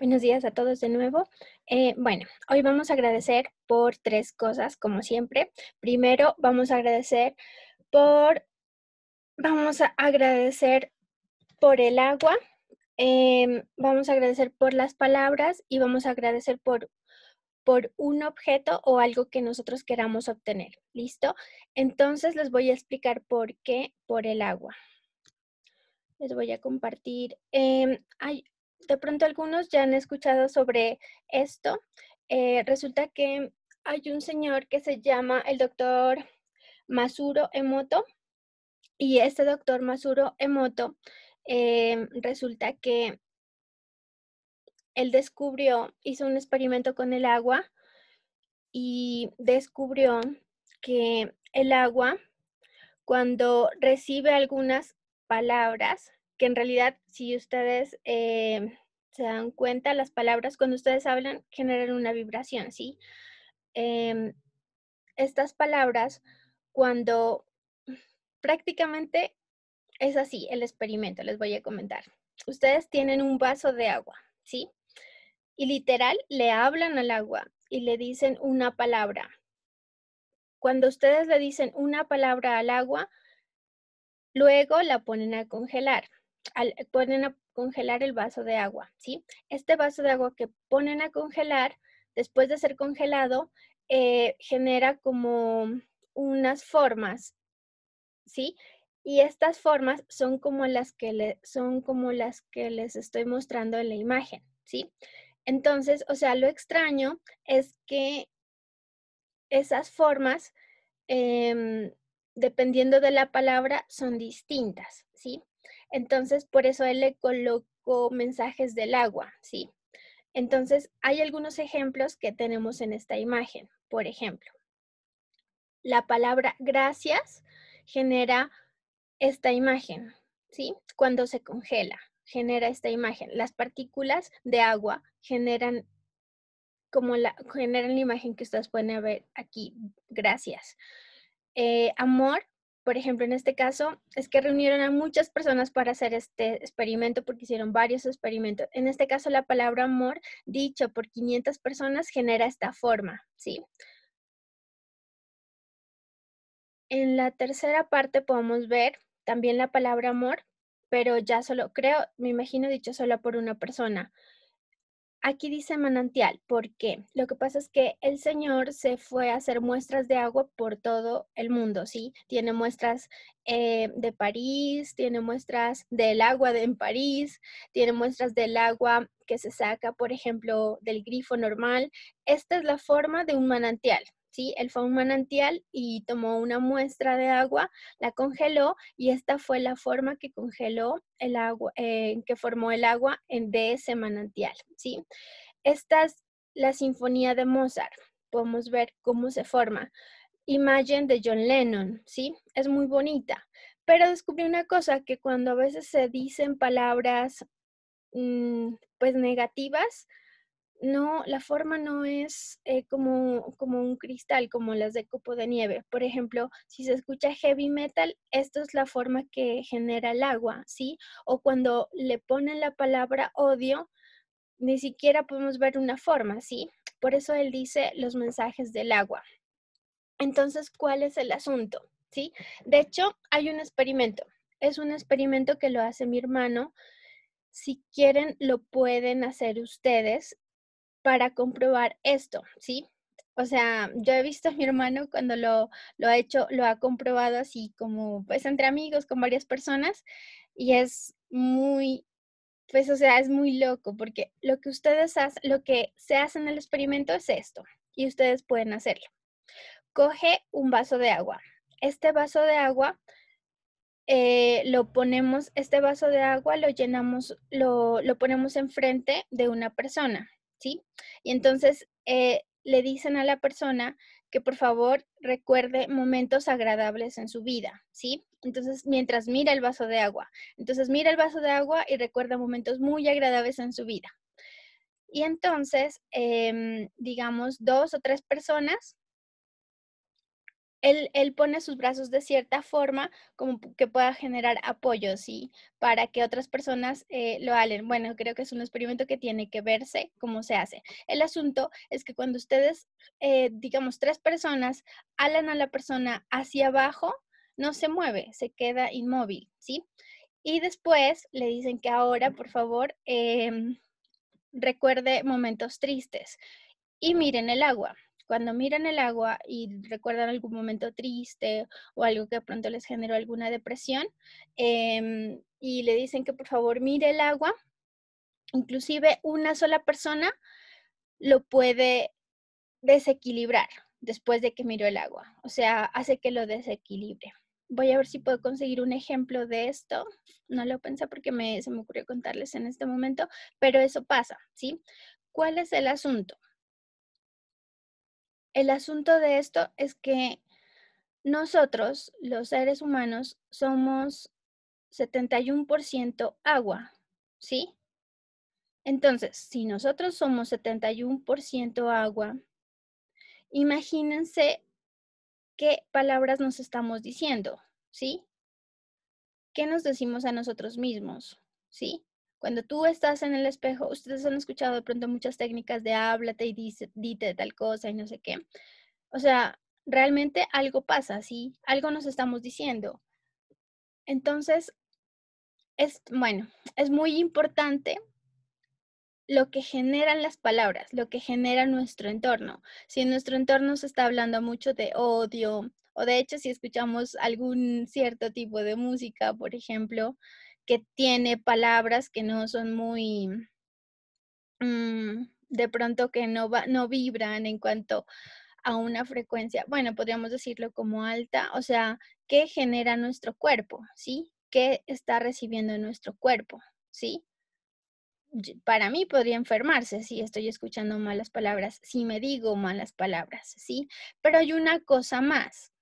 Buenos días a todos de nuevo. Eh, bueno, hoy vamos a agradecer por tres cosas, como siempre. Primero, vamos a agradecer por, vamos a agradecer por el agua, em, vamos a agradecer por las palabras y vamos a agradecer por, por un objeto o algo que nosotros queramos obtener. ¿Listo? Entonces les voy a explicar por qué por el agua les voy a compartir. Em, de pronto algunos ya han escuchado sobre esto. Eh, resulta que hay un señor que se llama el doctor Masuro Emoto y este doctor Masuro Emoto eh, resulta que él descubrió, hizo un experimento con el agua y descubrió que el agua cuando recibe algunas palabras que en realidad si ustedes eh, se dan cuenta, las palabras cuando ustedes hablan generan una vibración, ¿sí? Em, estas palabras, cuando prácticamente es así el experimento, les voy a comentar. Ustedes tienen un vaso de agua, ¿sí? Y literal le hablan al agua y le dicen una palabra. Cuando ustedes le dicen una palabra al agua, luego la ponen a congelar ponen a congelar el vaso de agua, ¿sí? Este vaso de agua que ponen a congelar, después de ser congelado, eh, genera como unas formas, ¿sí? Y estas formas son como las que son como las que les estoy mostrando en la imagen, ¿sí? Entonces, o sea, lo extraño es que esas formas, em, dependiendo de la palabra, son distintas, ¿sí? Entonces, por eso él le colocó mensajes del agua, ¿sí? Entonces, hay algunos ejemplos que tenemos en esta imagen. Por ejemplo, la palabra gracias genera esta imagen, ¿sí? Cuando se congela, genera esta imagen. Las partículas de agua generan como la, generan la imagen que ustedes pueden ver aquí, gracias. Eh, amor por ejemplo, en este caso, es que reunieron a muchas personas para hacer este experimento porque hicieron varios experimentos. En este caso, la palabra amor, dicho por 500 personas, genera esta forma, ¿sí? En la tercera parte podemos ver también la palabra amor, pero ya solo creo, me imagino dicho solo por una persona. Aquí dice manantial, ¿por qué? Lo que pasa es que el señor se fue a hacer muestras de agua por todo el mundo, ¿sí? Tiene muestras eh, de París, tiene muestras del agua de, en París, tiene muestras del agua que se saca, por ejemplo, del grifo normal. Esta es la forma de un manantial, ¿sí? Él fue a un manantial y tomó una muestra de agua, la congeló y esta fue la forma que congeló el agua, eh, que formó el agua en, de ese manantial, ¿sí? Esta es la sinfonía de Mozart. Podemos ver cómo se forma. Imagen de John Lennon, ¿sí? Es muy bonita. Pero descubrí una cosa, que cuando a veces se dicen palabras mm, pues negativas, no, la forma no es eh, como, como un cristal, como las de copo de nieve. Por ejemplo, si se escucha heavy metal, esto es la forma que genera el agua, ¿sí? O cuando le ponen la palabra odio, ni siquiera podemos ver una forma, ¿sí? Por eso él dice los mensajes del agua. Entonces, ¿cuál es el asunto? ¿Sí? De hecho, hay un experimento. Es un experimento que lo hace mi hermano. Si quieren, lo pueden hacer ustedes para comprobar esto, ¿sí? O sea, yo he visto a mi hermano cuando lo, ha hecho, lo ha comprobado así como, pues, entre amigos, con varias personas, y es muy, pues, o sea, es muy loco, porque lo que ustedes hacen, lo que se hace en el experimento es esto, y ustedes pueden hacerlo. Coge un vaso de agua. Este vaso de agua eh, lo ponemos, este vaso de agua lo llenamos, lo, lo ponemos enfrente de una persona, ¿sí? Y entonces eh, le dicen a la persona que por favor recuerde momentos agradables en su vida, ¿sí? Entonces, mientras mira el vaso de agua, entonces mira el vaso de agua y recuerda momentos muy agradables en su vida. Y entonces, em, digamos, dos o tres personas él, pone sus brazos de cierta forma como que pueda generar apoyo, ¿sí? Para que otras personas eh, lo halen. Bueno, creo que es un experimento que tiene que verse cómo se hace. El asunto es que cuando ustedes, eh, digamos, tres personas alan a la persona hacia abajo, no se mueve, se queda inmóvil, ¿sí? Y después le dicen que ahora, por favor, em, recuerde momentos tristes y miren el agua cuando miran el agua y recuerdan algún momento triste o algo que pronto les generó alguna depresión, em, y le dicen que por favor mire el agua, inclusive una sola persona lo puede desequilibrar después de que miró el agua, o sea, hace que lo desequilibre. Voy a ver si puedo conseguir un ejemplo de esto. No lo pensé porque me, se me ocurrió contarles en este momento, pero eso pasa, ¿sí? ¿Cuál es el asunto? El asunto de esto es que nosotros, los seres humanos, somos 71% agua, ¿sí? Entonces, si nosotros somos 71% agua, imagínense qué palabras nos estamos diciendo, ¿sí? ¿Qué nos decimos a nosotros mismos, ¿sí? Cuando tú estás en el espejo, ustedes han escuchado de pronto muchas técnicas de háblate y dice, dite tal cosa y no sé qué. O sea, realmente algo pasa, ¿sí? Algo nos estamos diciendo. Entonces, es, bueno, es muy importante lo que generan las palabras, lo que genera nuestro entorno. Si en nuestro entorno se está hablando mucho de odio, o de hecho si escuchamos algún cierto tipo de música, por ejemplo, que tiene palabras que no son muy, mm, de pronto que no, no vibran en cuanto a una frecuencia, bueno, podríamos decirlo como alta, o sea, ¿qué genera nuestro cuerpo, ¿sí? ¿Qué está recibiendo nuestro cuerpo, ¿sí? para mí podría enfermarse si estoy escuchando malas palabras, si me digo malas palabras, ¿sí? Pero hay una cosa más.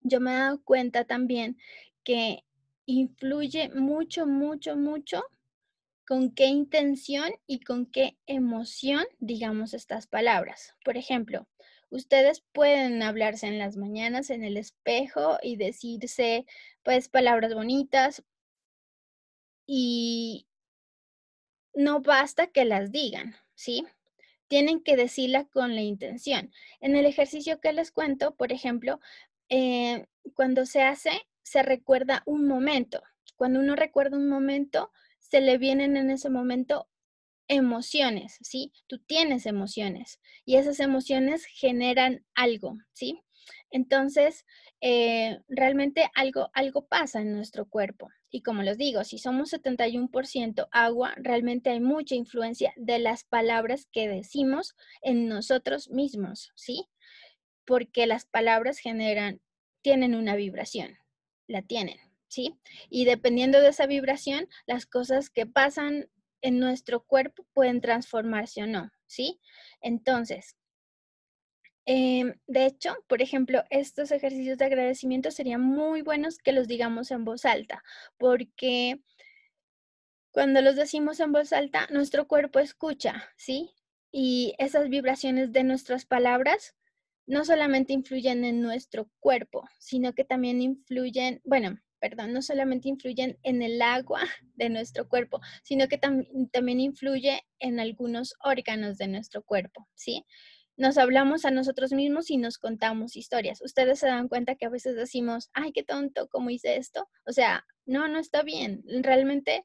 Yo me he dado cuenta también que influye mucho, mucho, mucho con qué intención y con qué emoción digamos estas palabras. Por ejemplo, ustedes pueden hablarse en las mañanas en el espejo y decirse pues palabras bonitas y no basta que las digan, ¿sí? Tienen que decirla con la intención. En el ejercicio que les cuento, por ejemplo, eh, cuando se hace se recuerda un momento. Cuando uno recuerda un momento, se le vienen en ese momento emociones, ¿sí? Tú tienes emociones y esas emociones generan algo, ¿sí? Entonces, eh, realmente algo, algo pasa en nuestro cuerpo. Y como les digo, si somos 71% agua, realmente hay mucha influencia de las palabras que decimos en nosotros mismos, ¿sí? Porque las palabras generan, tienen una vibración la tienen, ¿sí? Y dependiendo de esa vibración, las cosas que pasan en nuestro cuerpo pueden transformarse o no, ¿sí? Entonces, em, de hecho, por ejemplo, estos ejercicios de agradecimiento serían muy buenos que los digamos en voz alta, porque cuando los decimos en voz alta, nuestro cuerpo escucha, ¿sí? Y esas vibraciones de nuestras palabras no solamente influyen en nuestro cuerpo, sino que también influyen, bueno, perdón, no solamente influyen en el agua de nuestro cuerpo, sino que también influye en algunos órganos de nuestro cuerpo, ¿sí? Nos hablamos a nosotros mismos y nos contamos historias. Ustedes se dan cuenta que a veces decimos, ay, qué tonto, ¿cómo hice esto? O sea, no, no está bien. Realmente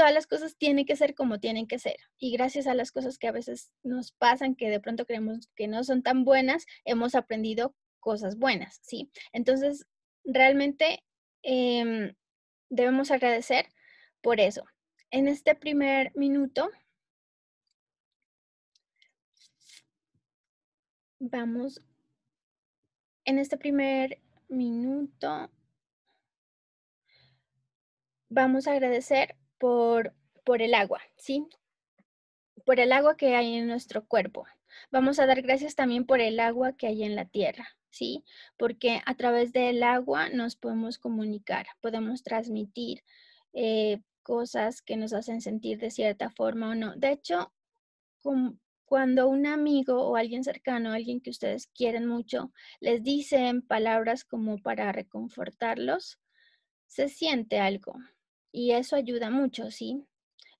todas las cosas tienen que ser como tienen que ser. Y gracias a las cosas que a veces nos pasan, que de pronto creemos que no son tan buenas, hemos aprendido cosas buenas, ¿sí? Entonces, realmente em, debemos agradecer por eso. En este primer minuto, vamos, en este primer minuto, vamos a agradecer por, por el agua, ¿sí? Por el agua que hay en nuestro cuerpo. Vamos a dar gracias también por el agua que hay en la tierra, ¿sí? Porque a través del agua nos podemos comunicar, podemos transmitir eh, cosas que nos hacen sentir de cierta forma o no. De hecho, cuando un amigo o alguien cercano, alguien que ustedes quieren mucho, les dicen palabras como para reconfortarlos, se siente algo, y eso ayuda mucho, ¿sí?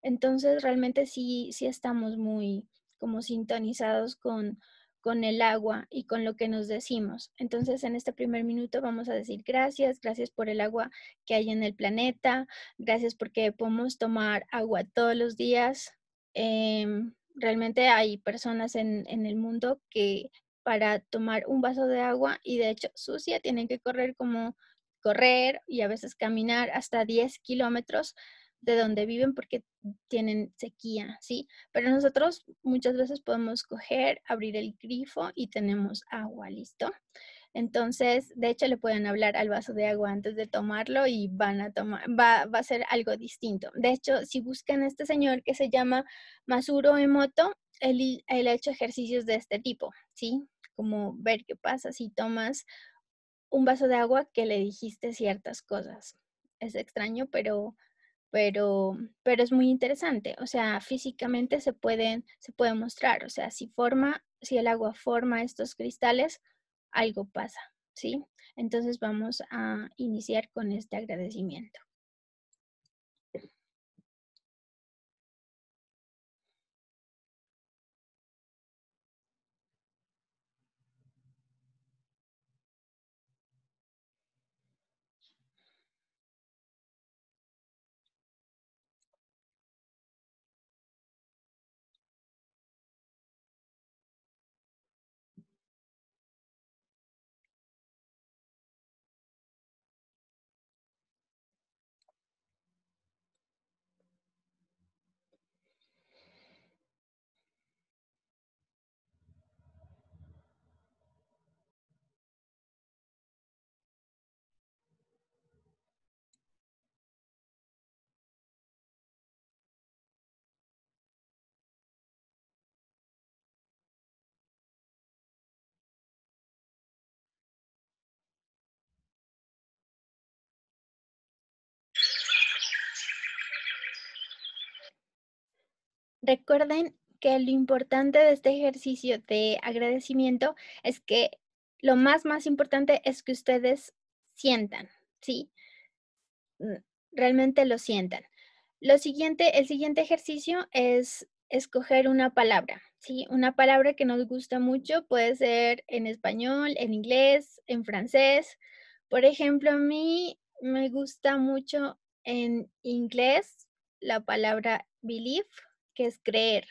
Entonces realmente sí, sí estamos muy como sintonizados con, con el agua y con lo que nos decimos. Entonces, en este primer minuto vamos a decir gracias, gracias por el agua que hay en el planeta, gracias porque podemos tomar agua todos los días. Em, realmente hay personas en, en, el mundo que para tomar un vaso de agua y de hecho sucia tienen que correr como correr y a veces caminar hasta 10 kilómetros de donde viven porque tienen sequía, ¿sí? Pero nosotros muchas veces podemos coger, abrir el grifo y tenemos agua, ¿listo? Entonces, de hecho, le pueden hablar al vaso de agua antes de tomarlo y van a tomar, va, a ser algo distinto. De hecho, si buscan a este señor que se llama Masuro Emoto, él, él ha hecho ejercicios de este tipo, ¿sí? Como ver qué pasa si tomas un vaso de agua que le dijiste ciertas cosas. Es extraño, pero, pero, pero es muy interesante. O sea, físicamente se pueden, se puede mostrar. O sea, si forma, si el agua forma estos cristales, algo pasa, ¿sí? Entonces vamos a iniciar con este agradecimiento. Recuerden que lo importante de este ejercicio de agradecimiento es que lo más, más importante es que ustedes sientan, ¿sí? Mm, realmente lo sientan. Lo siguiente, el siguiente ejercicio es escoger una palabra, ¿sí? Una palabra que nos gusta mucho, puede ser en español, en inglés, en francés. Por ejemplo, a mí me gusta mucho en inglés la palabra believe que es creer.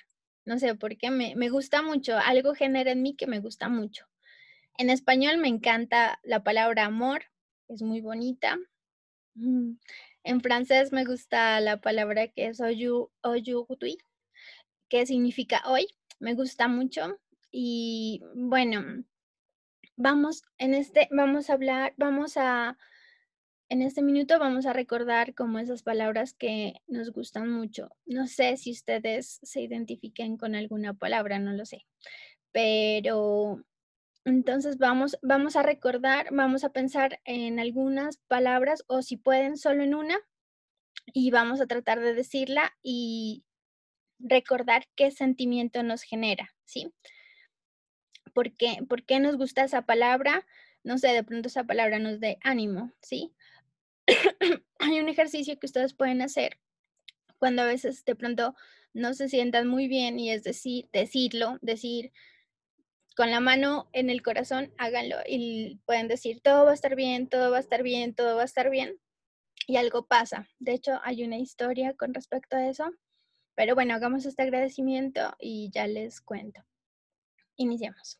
No sé por qué me, me gusta mucho, algo genera en mí que me gusta mucho. En español me encanta la palabra amor, es muy bonita. Mm, en francés me gusta la palabra que es aujourd'hui, que significa hoy, me gusta mucho. Y bueno, vamos en este, vamos a hablar, vamos a en este minuto vamos a recordar como esas palabras que nos gustan mucho. No sé si ustedes se identifiquen con alguna palabra, no lo sé. Pero entonces vamos, vamos a recordar, vamos a pensar en algunas palabras o si pueden solo en una y vamos a tratar de decirla y recordar qué sentimiento nos genera, ¿sí? ¿Por qué, ¿Por qué nos gusta esa palabra? No sé, de pronto esa palabra nos dé ánimo, ¿sí? hay un ejercicio que ustedes pueden hacer cuando a veces de pronto no se sientan muy bien y es decir, decirlo, decir con la mano en el corazón, háganlo y pueden decir, todo va a estar bien, todo va a estar bien, todo va a estar bien. Y algo pasa. De hecho, hay una historia con respecto a eso. Pero bueno, hagamos este agradecimiento y ya les cuento. Iniciamos.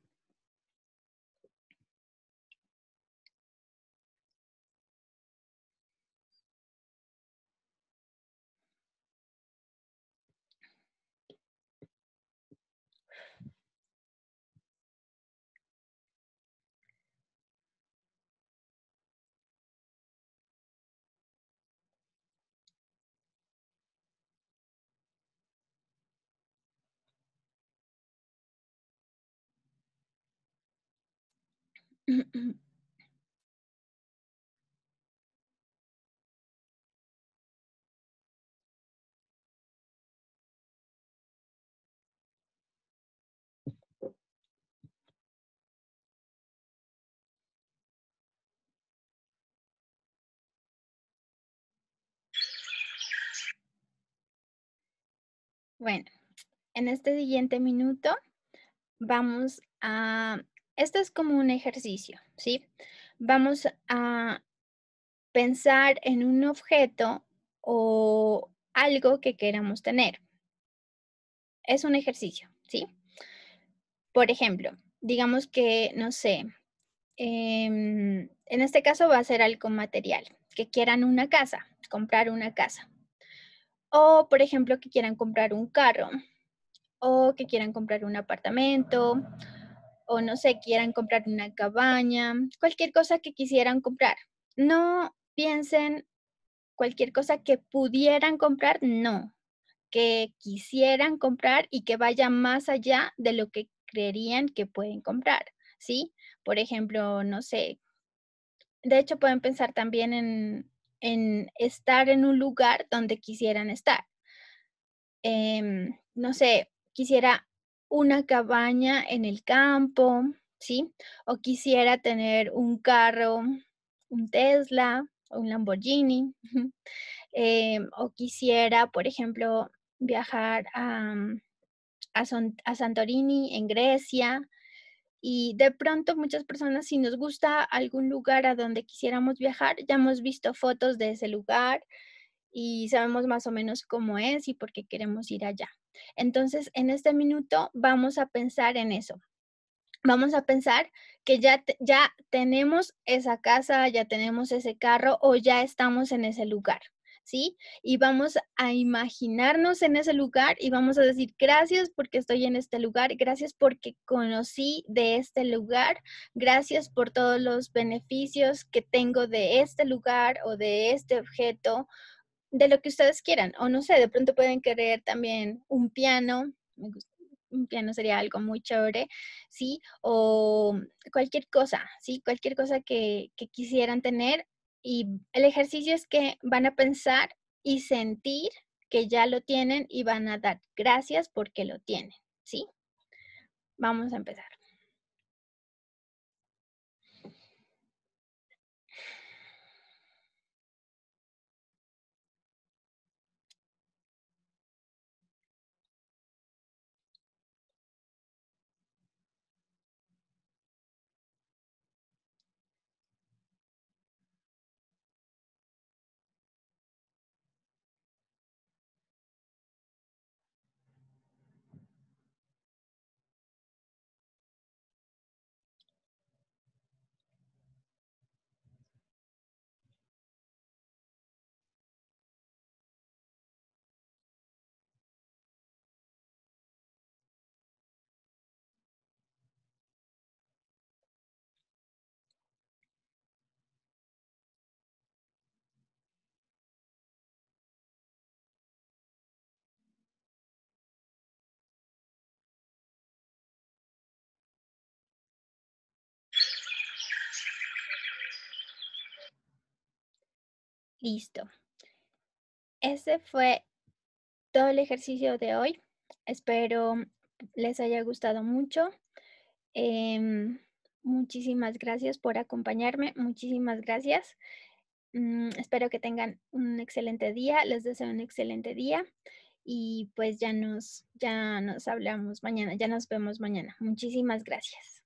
Bueno, en este siguiente minuto vamos a este es como un ejercicio, ¿sí? Vamos a pensar en un objeto o algo que queramos tener. Es un ejercicio, ¿sí? Por ejemplo, digamos que, no sé, em, en este caso va a ser algo material, que quieran una casa, comprar una casa. O, por ejemplo, que quieran comprar un carro, o que quieran comprar un apartamento, o no sé, quieran comprar una cabaña, cualquier cosa que quisieran comprar. No piensen cualquier cosa que pudieran comprar, no, que quisieran comprar y que vaya más allá de lo que creerían que pueden comprar, ¿sí? Por ejemplo, no sé, de hecho pueden pensar también en, estar en un lugar donde quisieran estar. Em, no sé, quisiera una cabaña en el campo, ¿sí? O quisiera tener un carro, un Tesla, un Lamborghini, eh, o quisiera, por ejemplo, viajar a, a Santorini, en Grecia, y de pronto muchas personas, si nos gusta algún lugar a donde quisiéramos viajar, ya hemos visto fotos de ese lugar y sabemos más o menos cómo es y por qué queremos ir allá. Entonces, en este minuto vamos a pensar en eso. Vamos a pensar que ya, ya tenemos esa casa, ya tenemos ese carro o ya estamos en ese lugar. ¿Sí? Y vamos a imaginarnos en ese lugar y vamos a decir gracias porque estoy en este lugar, gracias porque conocí de este lugar, gracias por todos los beneficios que tengo de este lugar o de este objeto de lo que ustedes quieran. O no sé, de pronto pueden querer también un piano. un piano sería algo muy chévere, ¿sí? O cualquier cosa, ¿sí? Cualquier cosa que, que, quisieran tener. Y el ejercicio es que van a pensar y sentir que ya lo tienen y van a dar gracias porque lo tienen, ¿sí? Vamos a empezar. Listo. Ese fue todo el ejercicio de hoy. Espero les haya gustado mucho. Em, muchísimas gracias por acompañarme. Muchísimas gracias. Mm, espero que tengan un excelente día. Les deseo un excelente día. Y pues ya nos, ya nos hablamos mañana. Ya nos vemos mañana. Muchísimas gracias.